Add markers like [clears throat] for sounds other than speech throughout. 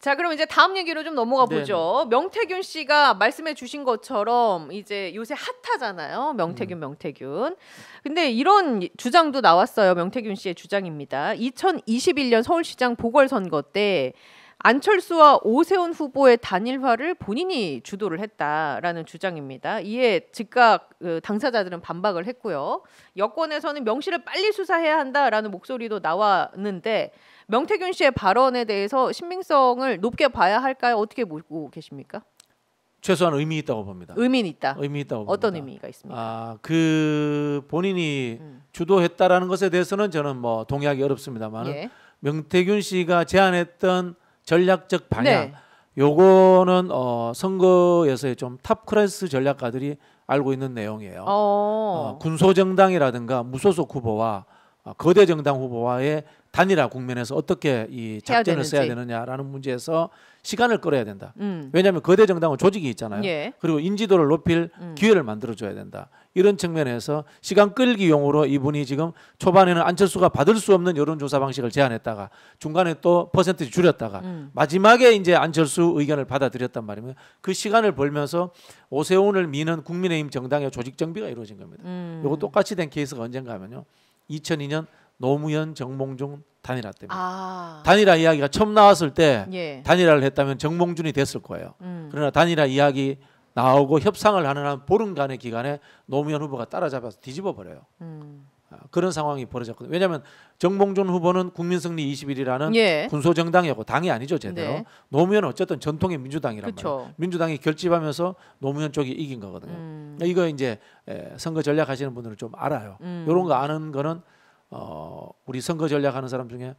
자, 그럼 이제 다음 얘기로 좀 넘어가 네, 네. 보죠. 명태균 씨가 말씀해 주신 것처럼 이제 요새 핫하잖아요. 명태균, 음. 명태균. 근데 이런 주장도 나왔어요. 명태균 씨의 주장입니다. 2021년 서울시장 보궐선거 때 안철수와 오세훈 후보의 단일화를 본인이 주도를 했다라는 주장입니다. 이에 즉각 그 당사자들은 반박을 했고요. 여권에서는 명시를 빨리 수사해야 한다라는 목소리도 나왔는데 명태균 씨의 발언에 대해서 신빙성을 높게 봐야 할까요? 어떻게 보고 계십니까? 최소한 의미 있다고 봅니다. 의미 있다. 의미 있다고 봅니다. 어떤 의미가 있습니까? 아, 그 본인이 음. 주도했다라는 것에 대해서는 저는 뭐 동의하기 어렵습니다만 예. 명태균 씨가 제안했던 전략적 방향 네. 요거는 어, 선거에서의 좀 탑클래스 전략가들이 알고 있는 내용이에요. 어, 어 군소정당이라든가 무소속 후보와 어, 거대 정당 후보와의 단일화 국면에서 어떻게 이 작전을 써야 되느냐라는 문제에서 시간을 끌어야 된다. 음. 왜냐하면 거대 정당은 조직이 있잖아요. 예. 그리고 인지도를 높일 음. 기회를 만들어줘야 된다. 이런 측면에서 시간 끌기용으로 이분이 지금 초반에는 안철수가 받을 수 없는 여론조사 방식을 제안했다가 중간에 또퍼센트를 줄였다가 음. 마지막에 이제 안철수 의견을 받아들였단 말이면 그 시간을 벌면서 오세훈을 미는 국민의힘 정당의 조직 정비가 이루어진 겁니다. 이거 음. 똑같이 된 케이스가 언젠가 하면요. 2002년 노무현 정몽준 단일화 때문에 아. 단일화 이야기가 처음 나왔을 때 예. 단일화를 했다면 정몽준이 됐을 거예요. 음. 그러나 단일화 이야기 나오고 협상을 하는 한 보름간의 기간에 노무현 후보가 따라잡아서 뒤집어 버려요. 음. 아, 그런 상황이 벌어졌거든요. 왜냐하면 정몽준 후보는 국민승리 21이라는 예. 군소정당이었고 당이 아니죠 제대로. 네. 노무현 은 어쨌든 전통의 민주당이란 그쵸. 말이에요. 민주당이 결집하면서 노무현 쪽이 이긴 거거든요. 음. 이거 이제 선거 전략하시는 분들은 좀 알아요. 음. 이런 거 아는 거는 어, 우리 선거 전략하는 사람 중에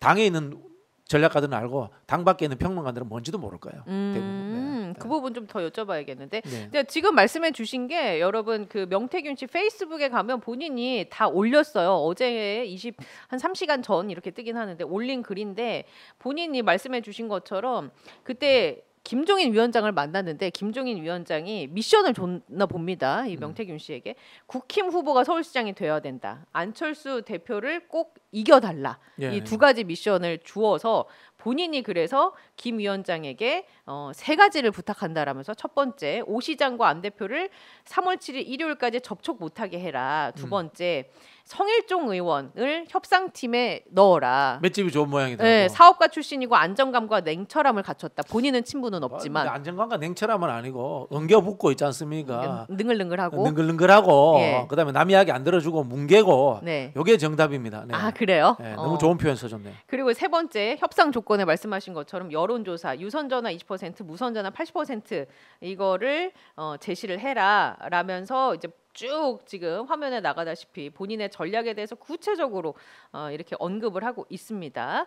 당에 있는 전략가들은 알고 당 밖에 있는 평론가들은 뭔지도 모를 거예요. 음, 대부분. 네, 네. 그 부분 좀 더 여쭤봐야겠는데 네. 지금 말씀해 주신 게 여러분 그 명태균 씨 페이스북에 가면 본인이 다 올렸어요. 어제 20한 3시간 전 이렇게 뜨긴 하는데 올린 글인데 본인이 말씀해 주신 것처럼 그때 김종인 위원장을 만났는데 김종인 위원장이 미션을 줬나 봅니다. 이 음. 명태균 씨에게 국힘 후보가 서울시장이 되어야 된다. 안철수 대표를 꼭 이겨달라. 예. 이두 가지 미션을 주어서 본인이 그래서 김 위원장에게 어, 세 가지를 부탁한다라면서 첫 번째 오 시장과 안 대표를 3월 7일 일요일까지 접촉 못하게 해라. 두 음. 번째 음. 성일종 의원을 협상팀에 넣어라. 맷집이 좋은 모양이다. 네, 사업가 출신이고 안정감과 냉철함을 갖췄다. 본인은 친분은 뭐, 없지만 아, 안정감과 냉철함은 아니고 엉겨붙고 있지 않습니까? 네, 능글능글하고 능글능글하고 예. 그다음에 남 이야기 안 들어주고 뭉개고 네. 요게 정답입니다. 네. 아 그래요? 네, 어. 너무 어. 좋은 표현 써줬네요. 그리고 세 번째 협상 조건에 말씀하신 것처럼 여론조사 유선전화 20% 무선전화 80% 이거를 어, 제시를 해라라면서 이제 쭉 지금 화면에 나가다시피 본인의 전략에 대해서 구체적으로 어, 이렇게 언급을 하고 있습니다.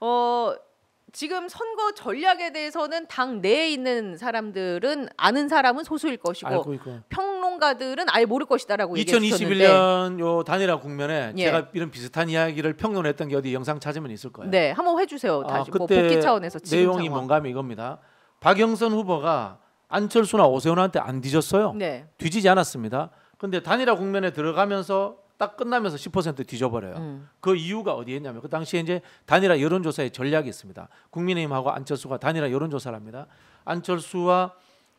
어, 지금 선거 전략에 대해서는 당 내에 있는 사람들은 아는 사람은 소수일 것이고 평론가들은 아예 모를 것이다라고 얘기했었는데 2021년 요 단일화 국면에 예. 제가 이런 비슷한 이야기를 평론했던 게 어디 영상 찾으면 있을 거예요. 네, 한번 해주세요. 다시 아, 뭐 복귀 차원에서 지금 내용이 상황. 뭔가 하면 이겁니다. 박영선 후보가 안철수나 오세훈한테 안 뒤졌어요. 네. 뒤지지 않았습니다. 근데 단일화 국면에 들어가면서 딱 끝나면서 10% 뒤져버려요. 음. 그 이유가 어디에 있냐면 그 당시에 이제 단일화 여론조사의 전략이 있습니다. 국민의힘하고 안철수가 단일화 여론조사를 합니다. 안철수와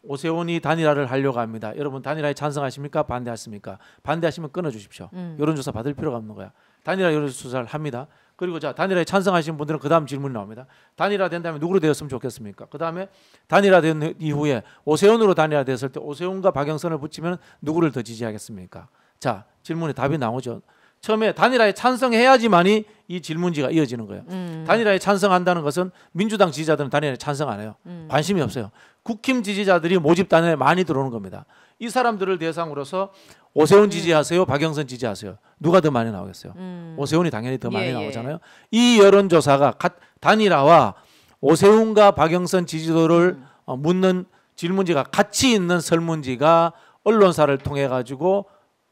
오세훈이 단일화를 하려고 합니다. 여러분 단일화에 찬성하십니까? 반대하십니까? 반대하시면 끊어 주십시오. 음. 여론조사 받을 필요가 없는 거야. 단일화 여론조사를 합니다. 그리고 자 단일화에 찬성하신 분들은 그 다음 질문이 나옵니다. 단일화 된 다음에 누구로 되었으면 좋겠습니까? 그 다음에 단일화 된 이후에 오세훈으로 단일화 됐을 때 오세훈과 박영선을 붙이면 누구를 더 지지하겠습니까? 자 질문에 답이 나오죠. 처음에 단일화에 찬성해야지만이 이 질문지가 이어지는 거예요. 음. 단일화에 찬성한다는 것은 민주당 지지자들은 단일화에 찬성 안 해요. 음. 관심이 없어요. 국힘 지지자들이 모집단에 많이 들어오는 겁니다. 이 사람들을 대상으로서 오세훈 지지하세요, 박영선 지지하세요. 누가 더 많이 나오겠어요? 음. 오세훈이 당연히 더 많이 예, 예. 나오잖아요. 이 여론조사가 단일화와 오세훈과 박영선 지지도를 음. 어, 묻는 질문지가 같이 있는 설문지가 언론사를 통해 가지고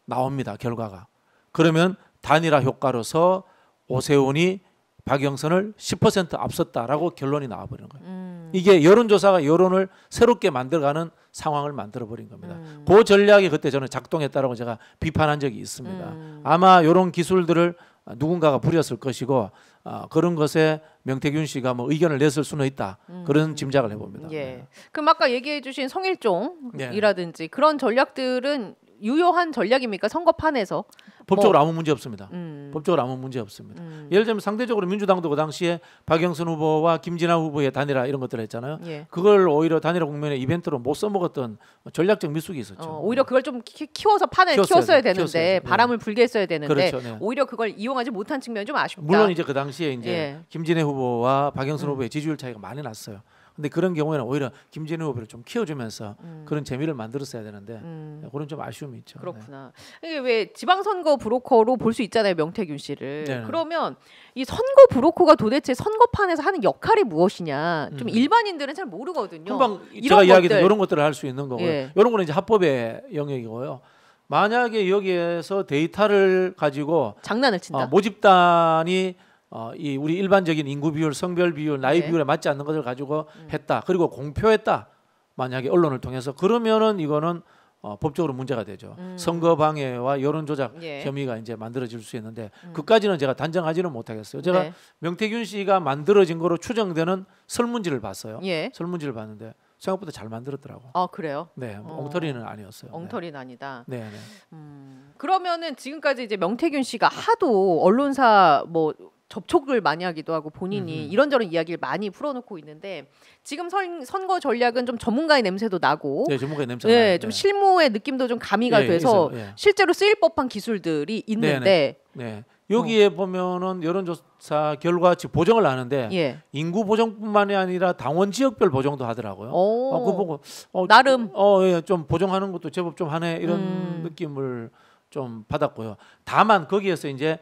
나옵니다. 결과가. 그러면 단일화 효과로서 오세훈이 박영선을 10% 앞섰다라고 결론이 나와버리는 거예요. 음. 음. 이게 여론조사가 여론을 새롭게 만들어가는 상황을 만들어버린 겁니다. 음. 그 전략이 그때 저는 작동했다라고 제가 비판한 적이 있습니다. 음. 아마 이런 기술들을 누군가가 부렸을 것이고 어, 그런 것에 명태균 씨가 뭐 의견을 냈을 수는 있다 음. 그런 짐작을 해봅니다. 예. 네. 그럼 아까 얘기해주신 성일종이라든지 네. 그런 전략들은 유효한 전략입니까 선거판에서 법적으로 뭐. 아무 문제 없습니다. 음. 법적으로 아무 문제 없습니다. 음. 예를 들면 상대적으로 민주당도 그 당시에 박영선 후보와 김진아 후보의 단일화 이런 것들을 했잖아요. 예. 그걸 오히려 단일화 국면의 이벤트로 못 써먹었던 뭐 전략적 미숙이 어, 있었죠. 어, 오히려 그걸 좀 키, 워서 판을 키웠어야, 키웠어야 되는데 키웠어야죠. 바람을 예. 불게 했어야 되는데 그렇죠, 네. 오히려 그걸 이용하지 못한 측면이 좀 아쉽다. 물론 이제 그 당시에 이제 예. 김진애 후보와 박영선 음. 후보의 지지율 차이가 많이 났어요. 근데 그런 경우에는 오히려 김진우 후보를 좀 키워주면서 음. 그런 재미를 만들었어야 되는데 음. 그런 좀 아쉬움이 있죠. 그렇구나. 네. 이게 왜 지방선거 브로커로 볼 수 있잖아요 명태균 씨를. 네네. 네. 그러면 이 선거 브로커가 도대체 선거판에서 하는 역할이 무엇이냐 좀 음. 일반인들은 잘 모르거든요. 금방 제가 이야기했던 이런 것들을 할 수 있는 거고요. 예. 이런 거는 이제 합법의 영역이고요. 만약에 여기에서 데이터를 가지고 장난을 친다. 어, 모집단이 어, 이 우리 일반적인 인구 비율, 성별 비율, 나이 네. 비율에 맞지 않는 것을 가지고 음. 했다. 그리고 공표했다. 만약에 언론을 통해서 그러면은 이거는 어, 법적으로 문제가 되죠. 음. 선거 방해와 여론 조작 예. 혐의가 이제 만들어질 수 있는데 음. 그까지는 제가 단정하지는 못하겠어요. 제가 네. 명태균 씨가 만들어진 거로 추정되는 설문지를 봤어요. 예. 설문지를 봤는데 생각보다 잘 만들었더라고. 아 그래요? 네, 어. 엉터리는 아니었어요. 엉터리는 네. 아니다. 네. 네. 음, 그러면은 지금까지 이제 명태균 씨가 하도 언론사 뭐 접촉을 많이 하기도 하고 본인이 음 이런저런 이야기를 많이 풀어놓고 있는데 지금 선, 선거 전략은 좀 전문가의 냄새도 나고 네, 전문가의 냄새 네, 좀 네. 실무의 느낌도 좀 가미가 네, 돼서 있 예. 실제로 쓰일 법한 기술들이 있는데 네, 네. 네. 여기에 어. 보면은 여론조사 결과 지 보정을 하는데 예. 인구 보정뿐만이 아니라 당원 지역별 보정도 하더라고요. 어, 그거 보고 어, 나름 어, 예, 좀 보정하는 것도 제법 좀 하네 이런 음. 느낌을 좀 받았고요. 다만 거기에서 이제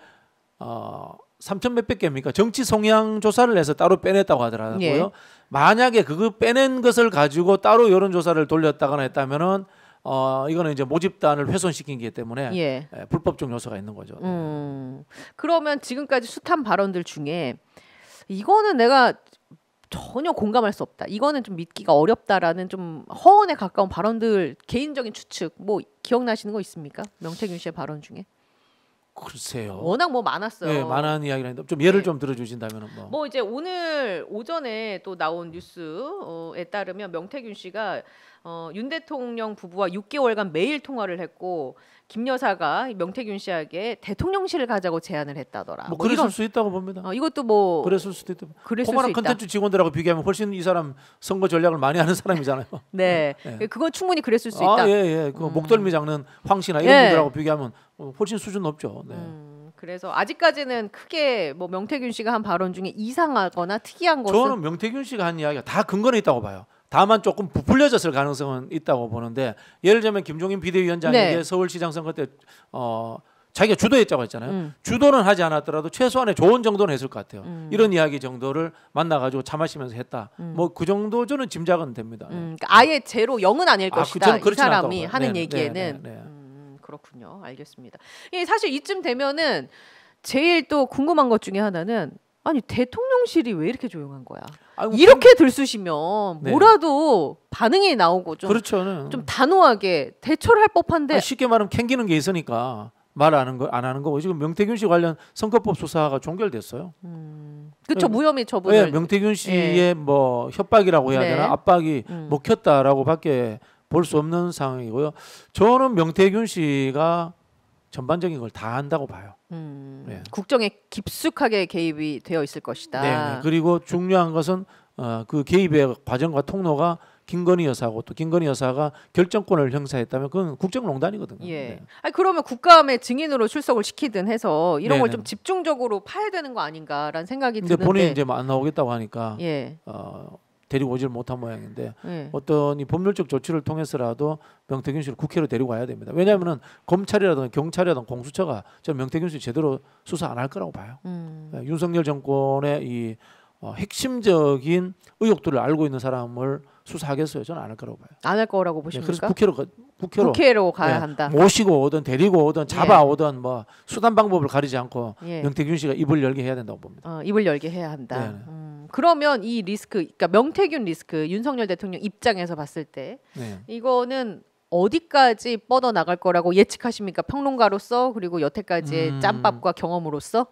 어 3천 몇백 개입니까? 정치 성향 조사를 해서 따로 빼냈다고 하더라고요. 예. 만약에 그거 빼낸 것을 가지고 따로 여론 조사를 돌렸다거나 했다면은 어 이거는 이제 모집단을 훼손시킨기 때문에 예. 예, 불법적 요소가 있는 거죠. 예. 음, 그러면 지금까지 숱한 발언들 중에 이거는 내가 전혀 공감할 수 없다. 이거는 좀 믿기가 어렵다라는 좀 허언에 가까운 발언들 개인적인 추측 뭐 기억나시는 거 있습니까? 명태균 씨의 발언 중에? 글쎄요. 워낙 뭐 많았어요. 네, 많은 이야기를 는데좀 예를 네. 좀 들어주신다면 뭐. 뭐 이제 오늘 오전에 또 나온 뉴스에 따르면 명태균 씨가 어, 윤 대통령 부부와 6개월간 매일 통화를 했고 김 여사가 명태균 씨에게 대통령실을 가자고 제안을 했다더라. 뭐, 뭐 그랬을 수 있다고 봅니다. 어, 이것도 뭐 그랬을 수도 있다. 그랬을 컨텐츠 직원들하고 비교하면 훨씬 이 사람 선거 전략을 많이 하는 사람이잖아요. [laughs] 네, 예. 그건 충분히 그랬을 수 아, 있다. 아, 예, 예. 그 음. 목덜미 장는 황씨나 이런 예. 분들하고 비교하면 훨씬 수준 높죠. 네. 음. 그래서 아직까지는 크게 뭐 명태균 씨가 한 발언 중에 이상하거나 특이한 것은 저는 명태균 씨가 한 이야기가 다 근거는 있다고 봐요. 다만 조금 부풀려졌을 가능성은 있다고 보는데 예를 들면 김종인 비대위원장에게 네. 서울시장 선거 때 어, 자기가 주도했다고 했잖아요. 음. 주도는 하지 않았더라도 최소한의 조언 정도는 했을 것 같아요. 음. 이런 이야기 정도를 만나가지고 차 마시면서 했다. 음. 뭐그 정도 저는 짐작은 됩니다. 음, 그러니까 아예 제로 영은 아닐 아, 그 것이다. 그, 이 사람이 하는 네, 네 얘기에는 네네, 네네. 음, 그렇군요. 알겠습니다. 예, 사실 이쯤 되면은 제일 또 궁금한 것 중에 하나는 아니 대통령 녹음실이 왜 이렇게 조용한 거야? 아이고, 뭐 이렇게 들쑤시면 네. 뭐라도 반응이 나오고 좀, 그렇죠, 네. 좀 단호하게 대처를 할 법한데 아 쉽게 말하면 캥기는 게 있으니까 말안 거, 안 하는 거고 지금 명태균 씨 관련 선거법 수사가 종결됐어요. 음. 그렇죠. 무혐의 처분. 네, 명태균 씨의 예. 뭐 협박이라고 해야 네. 되나 압박이 음. 먹혔다라고밖에 볼 수 없는 상황이고요. 저는 명태균 씨가 전반적인 걸 다 한다고 봐요. 음, 예. 국정에 깊숙하게 개입이 되어 있을 것이다. 네, 네. 그리고 중요한 것은 어, 그 개입의 과정과 통로가 김건희 여사하고 또 김건희 여사가 결정권을 행사했다면 그건 국정농단이거든요. 예. 네. 아니 그러면 국감의 증인으로 출석을 시키든 해서 이런 네, 걸좀 네. 집중적으로 파야 되는 거 아닌가라는 생각이 드는데 본인이 이제 안 나오겠다고 하니까 예. 어, 데리고 오질 못한 모양인데 네. 어떤 이 법률적 조치를 통해서라도 명태균 씨를 국회로 데리고 와야 됩니다. 왜냐하면은 검찰이라든 가 경찰이라든 가 공수처가 저 명태균 씨 제대로 수사 안 할 거라고 봐요. 음. 예, 윤석열 정권의 이 어, 핵심적인 의혹들을 알고 있는 사람을 수사하겠어요? 저는 안 할 거라고 봐요. 안 할 거라고 보십니까? 네, 국회로 가, 국회로, 국회로 가야 네, 한다. 모시고 오든 데리고 오든 잡아오든 뭐 수단 방법을 가리지 않고 예. 명태균 씨가 입을 열게 해야 된다고 봅니다. 어, 입을 열게 해야 한다. 네, 네. 음. 그러면 이 리스크, 그러니까 명태균 리스크 윤석열 대통령 입장에서 봤을 때 네. 이거는 어디까지 뻗어 나갈 거라고 예측하십니까? 평론가로서 그리고 여태까지의 음. 짬밥과 경험으로서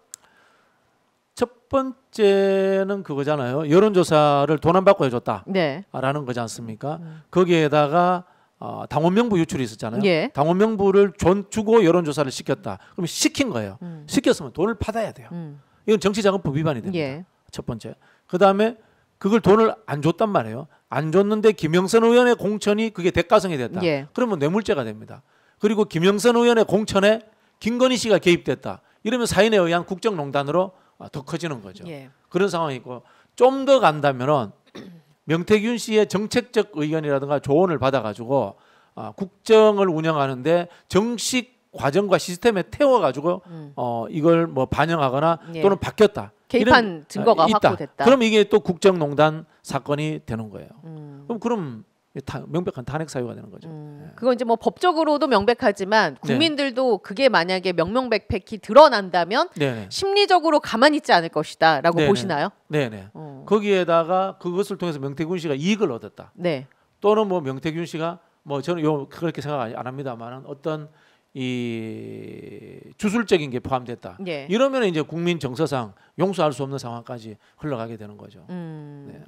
첫 번째는 그거잖아요. 여론조사를 돈안 받고 해줬다라는 네. 거지 않습니까? 음. 거기에다가 어, 당원 명부 유출이 있었잖아요. 예. 당원 명부를 전 주고 여론조사를 시켰다. 그럼 시킨 거예요. 음. 시켰으면 돈을 받아야 돼요. 음. 이건 정치자금법 위반이 됩니다. 예. 첫 번째. 그 다음에 그걸 돈을 안 줬단 말이에요. 안 줬는데 김영선 의원의 공천이 그게 대가성이 됐다. 예. 그러면 뇌물죄가 됩니다. 그리고 김영선 의원의 공천에 김건희 씨가 개입됐다. 이러면 사인에 의한 국정농단으로 아, 더 커지는 거죠. 예. 그런 상황이고 좀 더 간다면은 [clears throat] 명태균 씨의 정책적 의견이라든가 조언을 받아가지고 아, 국정을 운영하는데 정식 과정과 시스템에 태워가지고 음. 어 이걸 뭐 반영하거나 예. 또는 바뀌었다. 개입한 증거가 아, 있다. 확보됐다. 그럼 이게 또 국정농단 사건이 되는 거예요. 음. 그럼 그럼 타, 명백한 탄핵 사유가 되는 거죠. 음. 예. 그건 이제 뭐 법적으로도 명백하지만 네. 국민들도 네. 그게 만약에 명명백백히 드러난다면 네네. 네. 심리적으로 가만히 있지 않을 것이다라고 네네. 네. 보시나요? 네네. 어. 거기에다가 그것을 통해서 명태균 씨가 이익을 얻었다. 네. 또는 뭐 명태균 씨가 뭐 저는 요 그렇게 생각 안 합니다만은 어떤 이 주술적인 게 포함됐다. 예. 이러면 이제 국민 정서상 용서할 수 없는 상황까지 흘러가게 되는 거죠. 음. 네.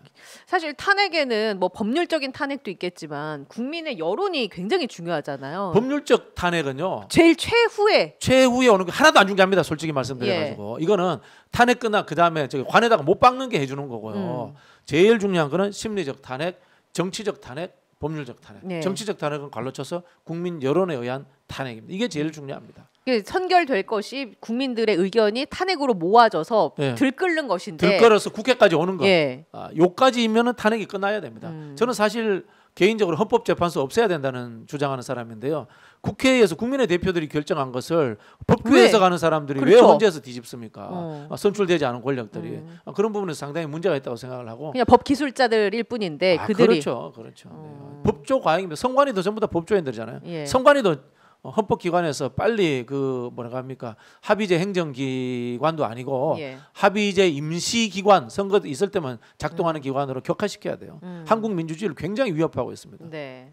사실 탄핵에는 뭐 법률적인 탄핵도 있겠지만 국민의 여론이 굉장히 중요하잖아요. 법률적 탄핵은요. 제일 최후에 최후에 오는 게 하나도 안 중요합니다. 솔직히 말씀드려가지고 예. 이거는 탄핵 끝나 그 다음에 저기 관에다가 못 박는 게 해주는 거고요. 음. 제일 중요한 거는 심리적 탄핵, 정치적 탄핵, 법률적 탄핵, 네. 정치적 탄핵은 갈라쳐서 국민 여론에 의한 탄핵입니다. 이게 제일 중요합니다. 그 선결될 것이 국민들의 의견이 탄핵으로 모아져서 네. 들끓는 것인데 들끓어서 국회까지 오는 거. 예. 아, 요까지이면은 탄핵이 끝나야 됩니다. 음. 저는 사실 개인적으로 헌법재판소 없애야 된다는 주장하는 사람인데요. 국회에서 국민의 대표들이 결정한 것을 법규에서 가는 사람들이 그렇죠. 왜 혼자서 뒤집습니까? 어. 아, 선출되지 않은 권력들이 음. 아, 그런 부분에서 상당히 문제가 있다고 생각을 하고 그냥 법 기술자들일 뿐인데 아, 그들이 그렇죠, 그렇죠. 네. 어. 법조 과잉입니다. 성관이도 전부 다 법조인들이잖아요. 예. 성관이도 어, 헌법기관에서 빨리 그 뭐라고 합니까 합의제 행정기관도 아니고 예. 합의제 임시기관 선거 있을 때만 작동하는 음. 기관으로 격화시켜야 돼요. 음. 한국 민주주의를 굉장히 위협하고 있습니다. 네.